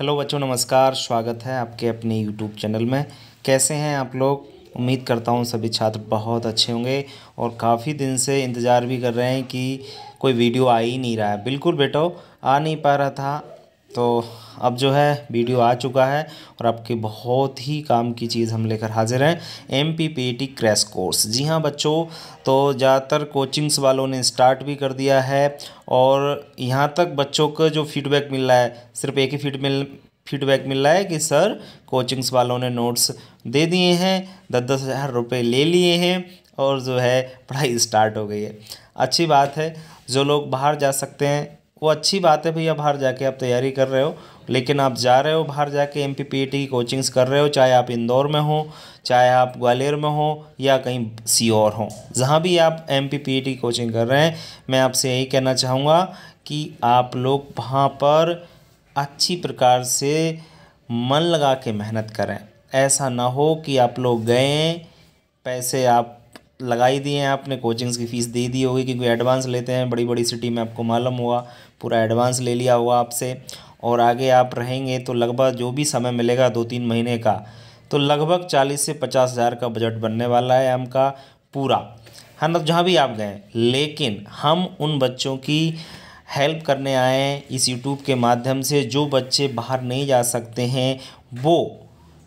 hello बच्चों नमस्कार स्वागत है आपके अपने यूट्यूब चैनल में कैसे हैं आप लोग उम्मीद करता हूं सभी छात्र बहुत अच्छे होंगे और काफ़ी दिन से इंतज़ार भी कर रहे हैं कि कोई वीडियो आ ही नहीं रहा है बिल्कुल बेटो आ नहीं पा रहा था तो अब जो है वीडियो आ चुका है और आपके बहुत ही काम की चीज़ हम लेकर हाजिर हैं M P P T crash course जी हाँ बच्चों तो ज़्यादातर कोचिंग्स वालों ने स्टार्ट भी कर दिया है और यहाँ तक बच्चों का जो फीडबैक मिल रहा है सिर्फ एक ही फीड मिल फीडबैक मिल रहा है कि सर कोचिंग्स वालों ने नोट्स दे दिए हैं दस दस हज़ार रुपये ले लिए हैं और जो है पढ़ाई स्टार्ट हो गई है अच्छी बात है जो लोग बाहर जा सकते हैं वो अच्छी बात है भैया बाहर जाके आप तैयारी कर रहे हो लेकिन आप जा रहे हो बाहर जाके एम पी पी की कोचिंग्स कर रहे हो चाहे आप इंदौर में हो चाहे आप ग्वालियर में हो या कहीं सीओर हो जहाँ भी आप एम पी पी की कोचिंग कर रहे हैं मैं आपसे यही कहना चाहूँगा कि आप लोग वहाँ पर अच्छी प्रकार से मन लगा के मेहनत करें ऐसा ना हो कि आप लोग गए पैसे आप लगाई दिए हैं आपने कोचिंग्स की फ़ीस दे दी होगी क्योंकि एडवांस लेते हैं बड़ी बड़ी सिटी में आपको मालूम हुआ पूरा एडवांस ले लिया हुआ आपसे और आगे आप रहेंगे तो लगभग जो भी समय मिलेगा दो तीन महीने का तो लगभग चालीस से पचास हज़ार का बजट बनने वाला है का पूरा है हाँ, ना मतलब जहाँ भी आप गए लेकिन हम उन बच्चों की हेल्प करने आए हैं इस यूट्यूब के माध्यम से जो बच्चे बाहर नहीं जा सकते हैं वो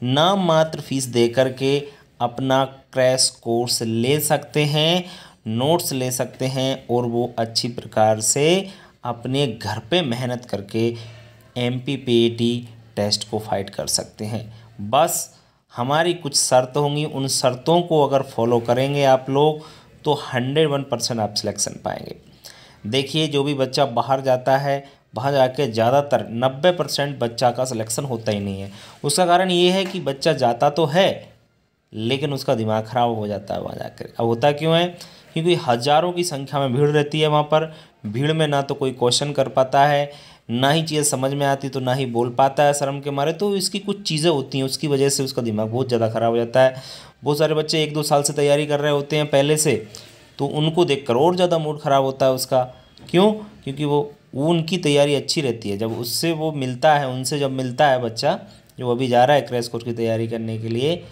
नाम मात्र फीस दे करके अपना क्रैश कोर्स ले सकते हैं नोट्स ले सकते हैं और वो अच्छी प्रकार से अपने घर पे मेहनत करके एम पी टेस्ट को फाइट कर सकते हैं बस हमारी कुछ शर्त होंगी उन शर्तों को अगर फॉलो करेंगे आप लोग तो हंड्रेड वन परसेंट आप सिलेक्शन पाएंगे देखिए जो भी बच्चा बाहर जाता है वहाँ जाके ज़्यादातर नब्बे परसेंट बच्चा का सिलेक्शन होता ही नहीं है उसका कारण ये है कि बच्चा जाता तो है लेकिन उसका दिमाग ख़राब हो जाता है वहाँ जाकर अब होता क्यों है क्योंकि हज़ारों की संख्या में भीड़ रहती है वहाँ पर भीड़ में ना तो कोई क्वेश्चन कर पाता है ना ही चीज़ समझ में आती तो ना ही बोल पाता है शर्म के मारे तो इसकी कुछ चीज़ें होती हैं उसकी वजह से उसका दिमाग बहुत ज़्यादा ख़राब हो जाता है बहुत सारे बच्चे एक दो साल से तैयारी कर रहे होते हैं पहले से तो उनको देख कर और ज़्यादा मूड ख़राब होता है उसका क्यों क्योंकि वो वो उनकी तैयारी अच्छी रहती है जब उससे वो मिलता है उनसे जब मिलता है बच्चा जो अभी जा रहा है क्रैश कोर्स की तैयारी करने के लिए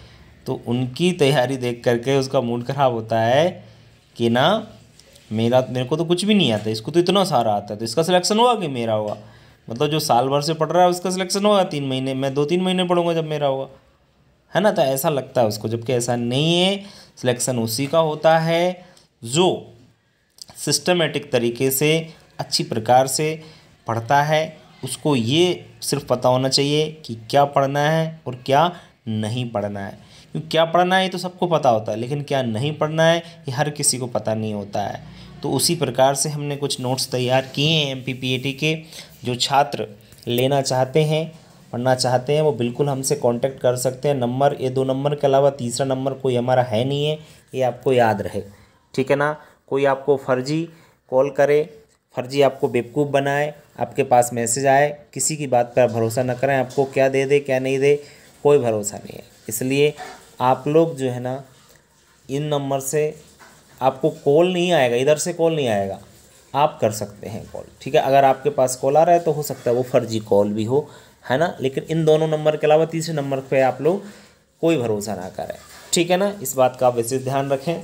तो उनकी तैयारी देख करके उसका मूड ख़राब होता है कि ना मेरा मेरे को तो कुछ भी नहीं आता इसको तो इतना सारा आता है तो इसका सिलेक्शन हुआ कि मेरा हुआ मतलब जो साल भर से पढ़ रहा है उसका सिलेक्शन होगा तीन महीने मैं दो तीन महीने पढ़ूंगा जब मेरा होगा है ना तो ऐसा लगता है उसको जबकि ऐसा नहीं है सिलेक्शन उसी का होता है जो सिस्टमेटिक तरीके से अच्छी प्रकार से पढ़ता है उसको ये सिर्फ पता होना चाहिए कि क्या पढ़ना है और क्या नहीं पढ़ना है क्योंकि क्या पढ़ना है ये तो सबको पता होता है लेकिन क्या नहीं पढ़ना है ये हर किसी को पता नहीं होता है तो उसी प्रकार से हमने कुछ नोट्स तैयार किए हैं एम के जो छात्र लेना चाहते हैं पढ़ना चाहते हैं वो बिल्कुल हमसे कांटेक्ट कर सकते हैं नंबर ये दो नंबर के अलावा तीसरा नंबर कोई हमारा है नहीं है ये आपको याद रहे ठीक है ना कोई आपको फर्जी कॉल करे फर्जी आपको बेवकूफ़ बनाए आपके पास मैसेज आए किसी की बात पर भरोसा न करें आपको क्या दे दे क्या नहीं दे कोई भरोसा नहीं है इसलिए आप लोग जो है ना इन नंबर से आपको कॉल नहीं आएगा इधर से कॉल नहीं आएगा आप कर सकते हैं कॉल ठीक है अगर आपके पास कॉल आ रहा है तो हो सकता है वो फर्जी कॉल भी हो है ना लेकिन इन दोनों नंबर के अलावा तीसरे नंबर पे आप लोग कोई भरोसा ना करें ठीक है ना इस बात का आप विशेष ध्यान रखें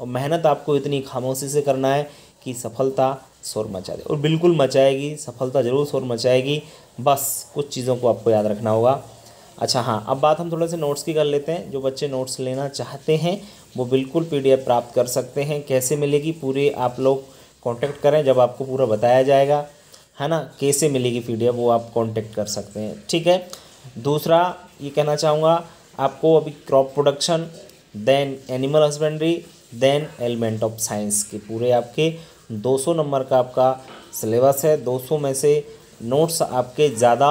और मेहनत आपको इतनी खामोशी से करना है कि सफलता शोर मचा दे और बिल्कुल मचाएगी सफलता ज़रूर शोर मचाएगी बस कुछ चीज़ों को आपको याद रखना होगा अच्छा हाँ अब बात हम थोड़े से नोट्स की कर लेते हैं जो बच्चे नोट्स लेना चाहते हैं वो बिल्कुल पीडीएफ प्राप्त कर सकते हैं कैसे मिलेगी पूरे आप लोग कांटेक्ट करें जब आपको पूरा बताया जाएगा है ना कैसे मिलेगी पीडीएफ वो आप कांटेक्ट कर सकते हैं ठीक है दूसरा ये कहना चाहूँगा आपको अभी crop production then animal husbandry then element of science के पूरे आपके 200 नंबर का आपका सिलेबस है 200 में से नोट्स आपके ज़्यादा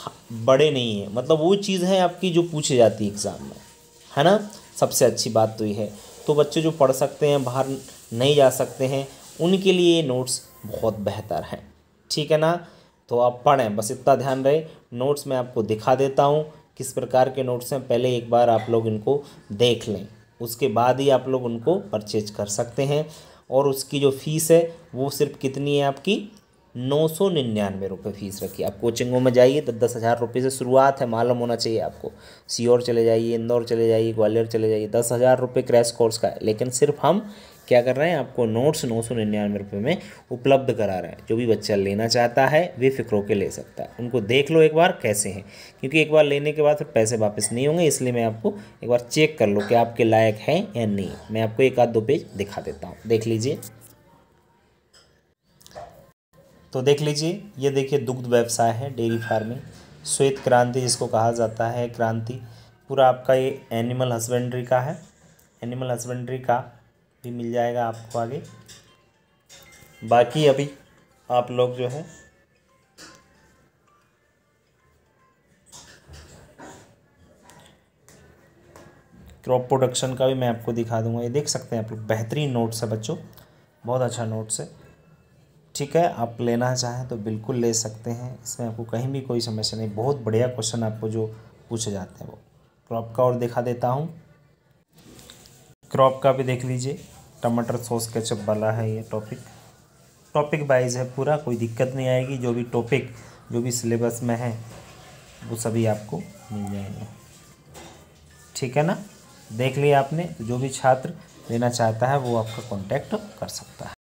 हाँ, बड़े नहीं हैं मतलब वो चीज़ है आपकी जो पूछी जाती है एग्ज़ाम में है ना सबसे अच्छी बात तो ये है तो बच्चे जो पढ़ सकते हैं बाहर नहीं जा सकते हैं उनके लिए नोट्स बहुत बेहतर हैं ठीक है ना तो आप पढ़ें बस इतना ध्यान रहे नोट्स मैं आपको दिखा देता हूँ किस प्रकार के नोट्स हैं पहले एक बार आप लोग इनको देख लें उसके बाद ही आप लोग उनको परचेज कर सकते हैं और उसकी जो फीस है वो सिर्फ कितनी है आपकी नौ सौ निन्यानवे रुपये फ़ीस रखी आप कोचिंगों में जाइए तो दस हज़ार रुपये से शुरुआत है मालूम होना चाहिए आपको सीओर चले जाइए इंदौर चले जाइए ग्वालियर चले जाइए दस हज़ार रुपये क्रैश कोर्स का है लेकिन सिर्फ हम क्या कर रहे हैं आपको नोट्स नौ सौ निन्यानवे रुपये में उपलब्ध करा रहे हैं जो भी बच्चा लेना चाहता है वे फिक्र होकर ले सकता है उनको देख लो एक बार कैसे हैं क्योंकि एक बार लेने के बाद फिर पैसे वापस नहीं होंगे इसलिए मैं आपको एक बार चेक कर लो कि आपके लायक हैं या नहीं मैं आपको एक आध दो पेज दिखा देता हूँ देख लीजिए तो देख लीजिए ये देखिए दुग्ध व्यवसाय है डेयरी फार्मिंग श्वेत क्रांति जिसको कहा जाता है क्रांति पूरा आपका ये एनिमल हस्बेंड्री का है एनिमल हस्बेंड्री का भी मिल जाएगा आपको आगे बाकी अभी आप लोग जो है क्रॉप प्रोडक्शन का भी मैं आपको दिखा दूंगा ये देख सकते हैं आप लोग बेहतरीन नोट्स है बच्चों बहुत अच्छा नोट्स है ठीक है आप लेना चाहें तो बिल्कुल ले सकते हैं इसमें आपको कहीं भी कोई समस्या नहीं बहुत बढ़िया क्वेश्चन आपको जो पूछे जाते हैं वो क्रॉप का और दिखा देता हूँ क्रॉप का भी देख लीजिए टमाटर सॉस चप वाला है ये टॉपिक टॉपिक वाइज है पूरा कोई दिक्कत नहीं आएगी जो भी टॉपिक जो भी सिलेबस में है वो सभी आपको मिल जाएंगे ठीक है ना देख लिया आपने तो जो भी छात्र लेना चाहता है वो आपका कांटेक्ट कर सकता है